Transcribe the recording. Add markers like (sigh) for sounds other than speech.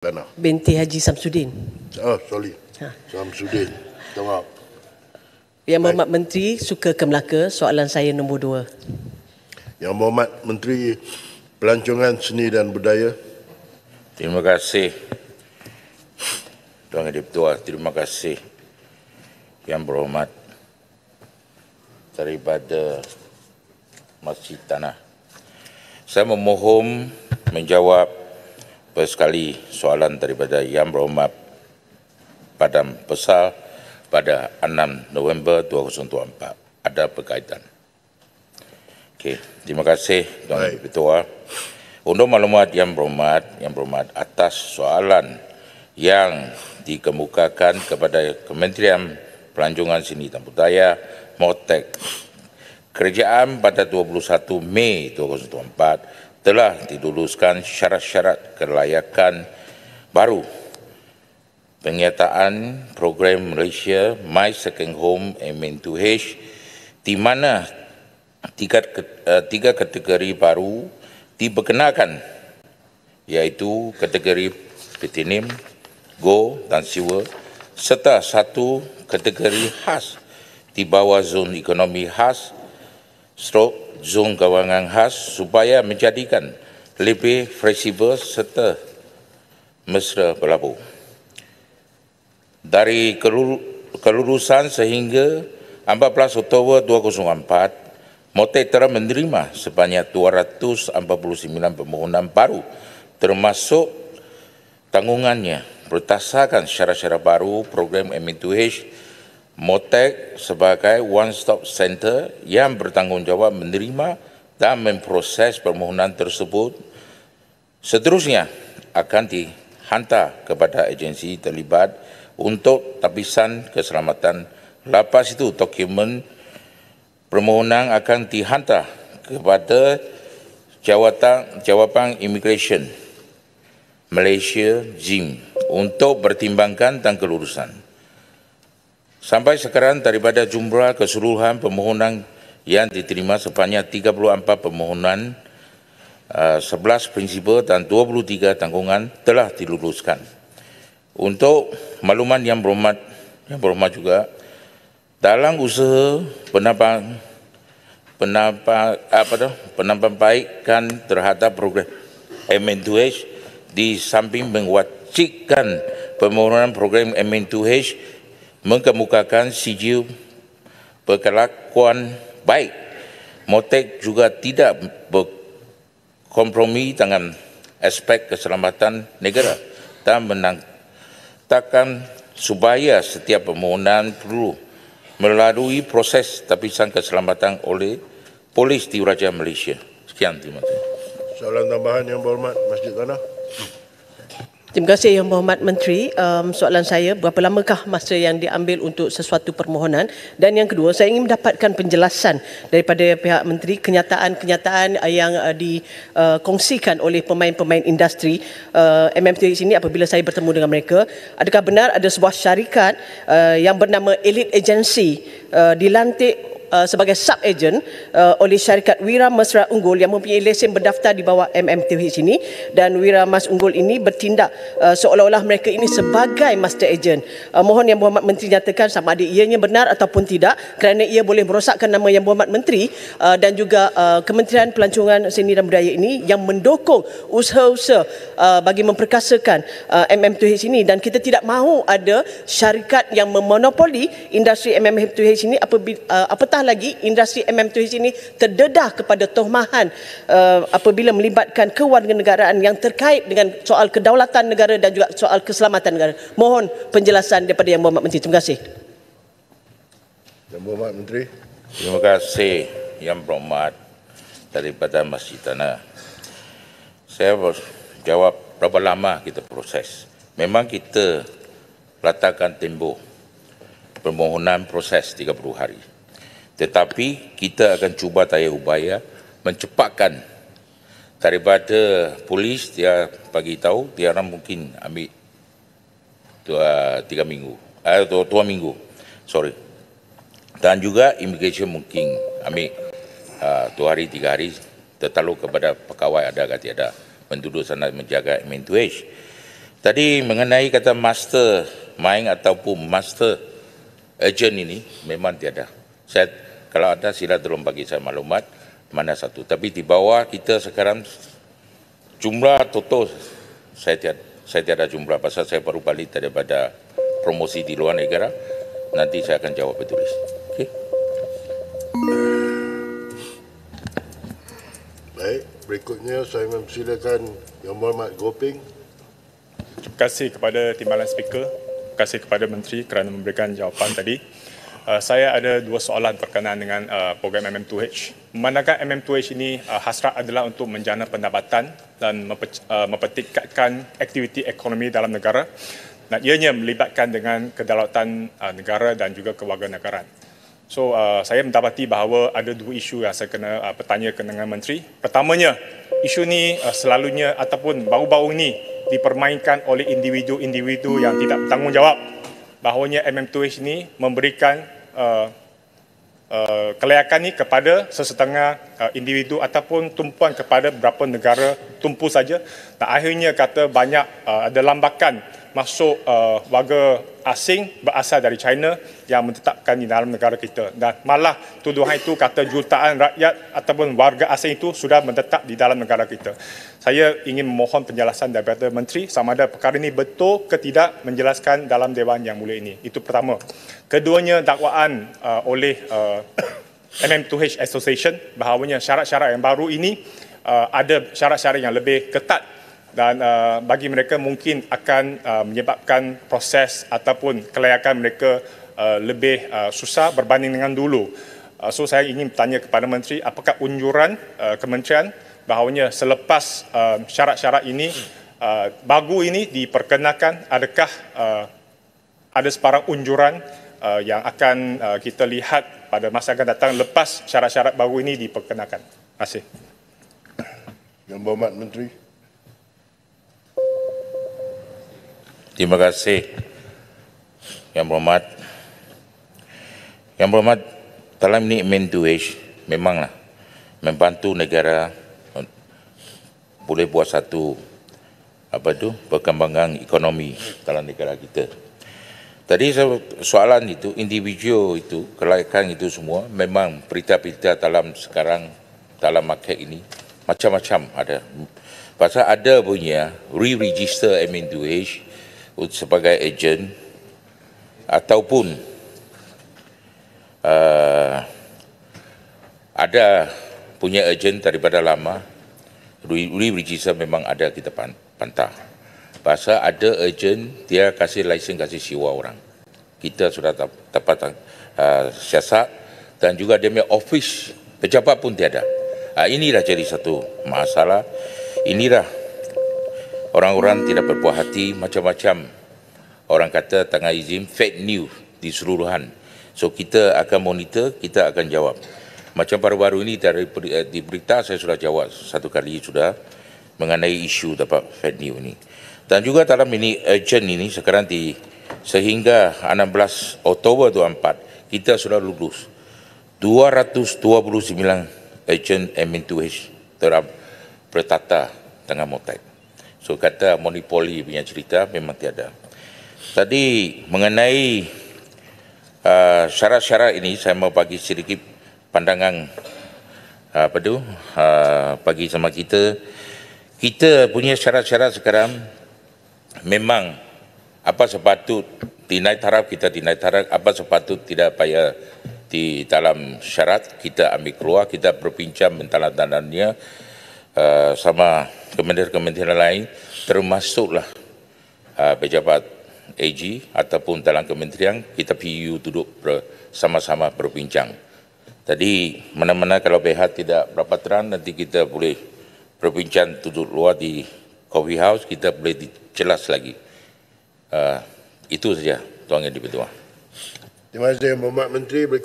Lana. Binti Haji Samsudin. Oh, sorry. Ha. Samsudin. Tengok. Yang Berhormat Menteri suka ke Melaka? Soalan saya nombor dua. Yang Berhormat Menteri Pelancongan Seni dan Budaya. Terima kasih. Tuan Adi Petua, terima kasih. Yang Berhormat daripada Masjid Tanah. Saya memohon menjawab Baik sekali soalan daripada Yang Berhormat Padam Pesal pada 6 November 2024 ada berkaitan. Okey, terima kasih Tuan Baik. Ketua. Untuk maklumat yang berhormat, yang berhormat atas soalan yang dikemukakan kepada Kementerian Pelancongan Sini, dan Budaya Motek Kerjaan pada 21 Mei 2024 telah diduluskan syarat-syarat kelayakan baru. Penyataan program Malaysia My Second Home MN2H di mana tiga, eh, tiga kategori baru diperkenalkan iaitu kategori Platinum, Go dan Sewa serta satu kategori khas di bawah zon ekonomi khas stroke zon kewangan khas supaya menjadikan lebih fleksibel serta mesra berlabuh. Dari kelulusan sehingga 14 Oktober 2004, Motek telah menerima sebanyak 249 permohonan baru termasuk tanggungannya bertasarkan syarat-syarat baru program M2H MOTEC sebagai one stop center yang bertanggungjawab menerima dan memproses permohonan tersebut seterusnya akan dihantar kepada agensi terlibat untuk tapisan keselamatan lapas itu dokumen permohonan akan dihantar kepada jawatan jawapan immigration Malaysia JIM untuk pertimbangkan dan kelulusan Sampai sekarang daripada jumlah keseluruhan permohonan yang diterima sebanyak 34 permohonan, 11 uh, prinsipal dan 23 tanggungan telah diluluskan. Untuk maklumat yang berhormat, yang berhormat juga, dalam usaha penampang, penampang, apa tu, penampang baikkan terhadap program MN2H di samping menguatkan permohonan program MN2H mengemukakan sijil perkelakuan baik. Motek juga tidak berkompromi dengan aspek keselamatan negara dan menantakan supaya setiap permohonan perlu melalui proses tapisan keselamatan oleh polis di Raja Malaysia. Sekian, terima kasih. Soalan tambahan yang berhormat, Masjid Tanah. Terima kasih Yang Berhormat Menteri. Um, soalan saya, berapa lamakah masa yang diambil untuk sesuatu permohonan? Dan yang kedua, saya ingin mendapatkan penjelasan daripada pihak Menteri kenyataan-kenyataan yang uh, dikongsikan uh, oleh pemain-pemain industri uh, MMT di sini apabila saya bertemu dengan mereka. Adakah benar ada sebuah syarikat uh, yang bernama Elite Agency uh, dilantik Uh, sebagai sub-agent uh, oleh syarikat Wira Mesra Unggul yang mempunyai lesen berdaftar di bawah MMTH ini dan Wira Mas Unggul ini bertindak uh, seolah-olah mereka ini sebagai master agent. Uh, mohon Yang Berhormat Menteri nyatakan sama ada ianya benar ataupun tidak kerana ia boleh merosakkan nama Yang Berhormat Menteri uh, dan juga uh, Kementerian Pelancongan Seni dan Budaya ini yang mendukung usaha-usaha uh, bagi memperkasakan uh, MMTH ini dan kita tidak mahu ada syarikat yang memonopoli industri MMTH ini apa uh, apatah terdedah lagi industri mm 2 ini terdedah kepada tohmahan uh, apabila melibatkan kewarganegaraan yang terkait dengan soal kedaulatan negara dan juga soal keselamatan negara. Mohon penjelasan daripada Yang Berhormat Menteri. Terima kasih. Yang Berhormat Menteri. Terima kasih Yang Berhormat daripada Masjid Tanah. Saya harus jawab berapa lama kita proses. Memang kita ratakan tempoh permohonan proses 30 hari. Tetapi kita akan cuba tanya upaya mencepatkan daripada polis dia bagi tahu tiada mungkin ambil dua tiga minggu atau eh, dua, dua minggu sorry dan juga immigration mungkin ambil uh, dua hari tiga hari tertalu kepada pegawai ada atau tiada penduduk sana menjaga immigration tadi mengenai kata master main ataupun master agent ini memang tiada saya kalau ada sila tolong bagi saya maklumat mana satu. Tapi di bawah kita sekarang jumlah total saya tiada saya tiada jumlah pasal saya baru balik daripada promosi di luar negara. Nanti saya akan jawab petulis. Okey. Baik, berikutnya saya mempersilakan Yang Berhormat Goping. Terima kasih kepada Timbalan Speaker. Terima kasih kepada Menteri kerana memberikan jawapan tadi. Uh, saya ada dua soalan berkenaan dengan uh, program MM2H. Manakah MM2H ini uh, hasrat adalah untuk menjana pendapatan dan mempec- uh, mempertingkatkan aktiviti ekonomi dalam negara dan ianya melibatkan dengan kedaulatan uh, negara dan juga negara. So uh, saya mendapati bahawa ada dua isu yang saya kena uh, bertanya dengan menteri. Pertamanya, isu ini uh, selalunya ataupun baru-baru ini dipermainkan oleh individu-individu yang tidak bertanggungjawab bahawanya MM2H ini memberikan Uh, uh, kelayakan ini kepada sesetengah uh, individu ataupun tumpuan kepada beberapa negara tumpu saja dan akhirnya kata banyak uh, ada lambakan masuk uh, warga asing berasal dari China yang menetapkan di dalam negara kita dan malah tuduhan itu kata jutaan rakyat ataupun warga asing itu sudah menetap di dalam negara kita. Saya ingin memohon penjelasan daripada menteri sama ada perkara ini betul ke tidak menjelaskan dalam dewan yang mulia ini. Itu pertama. Keduanya dakwaan uh, oleh uh, (coughs) MM2H Association bahawanya syarat-syarat yang baru ini uh, ada syarat-syarat yang lebih ketat dan uh, bagi mereka mungkin akan uh, menyebabkan proses ataupun kelayakan mereka uh, lebih uh, susah berbanding dengan dulu. Uh, so saya ingin bertanya kepada menteri apakah unjuran uh, kementerian bahawanya selepas uh, syarat-syarat ini uh, bagu ini diperkenakan adakah uh, ada sebarang unjuran uh, yang akan uh, kita lihat pada masa akan datang lepas syarat-syarat baru ini diperkenakan. Terima kasih. Yang berhormat Menteri. Terima kasih Yang berhormat Yang berhormat dalam ini main duish memanglah membantu negara eh, boleh buat satu apa tu perkembangan ekonomi dalam negara kita. Tadi soalan itu individu itu kelayakan itu semua memang berita-berita dalam sekarang dalam market ini macam-macam ada. Pasal ada punya re-register MN2H sebagai ejen ataupun uh, ada punya ejen daripada lama Rui Rijisa memang ada kita pantah pasal ada ejen dia kasih lesen kasih siwa orang kita sudah dapat uh, siasat dan juga dia punya office pejabat pun tiada uh, inilah jadi satu masalah inilah Orang-orang tidak berpuas hati macam-macam. Orang kata tengah izin fake news di seluruhan. So kita akan monitor, kita akan jawab. Macam baru-baru ini dari eh, di berita saya sudah jawab satu kali sudah mengenai isu dapat fake news ini. Dan juga dalam ini urgent ini sekarang di sehingga 16 Oktober 24 kita sudah lulus 229 agent M2H terap pertata tengah motek. So kata monopoli punya cerita memang tiada. Tadi mengenai uh, syarat-syarat ini saya mau bagi sedikit pandangan uh, apa tu uh, bagi sama kita kita punya syarat-syarat sekarang memang apa sepatut dinaik taraf kita dinaik taraf apa sepatut tidak payah di dalam syarat kita ambil keluar kita berpincang mentala-tandanya Eh, sama kementerian-kementerian lain termasuklah uh, pejabat AG ataupun dalam kementerian kita PU duduk bersama-sama berbincang. Tadi mana-mana kalau pihak tidak berapa terang nanti kita boleh berbincang duduk luar di coffee house kita boleh dijelas lagi. Uh, itu saja Tuan Yang di Terima kasih Bapak Menteri.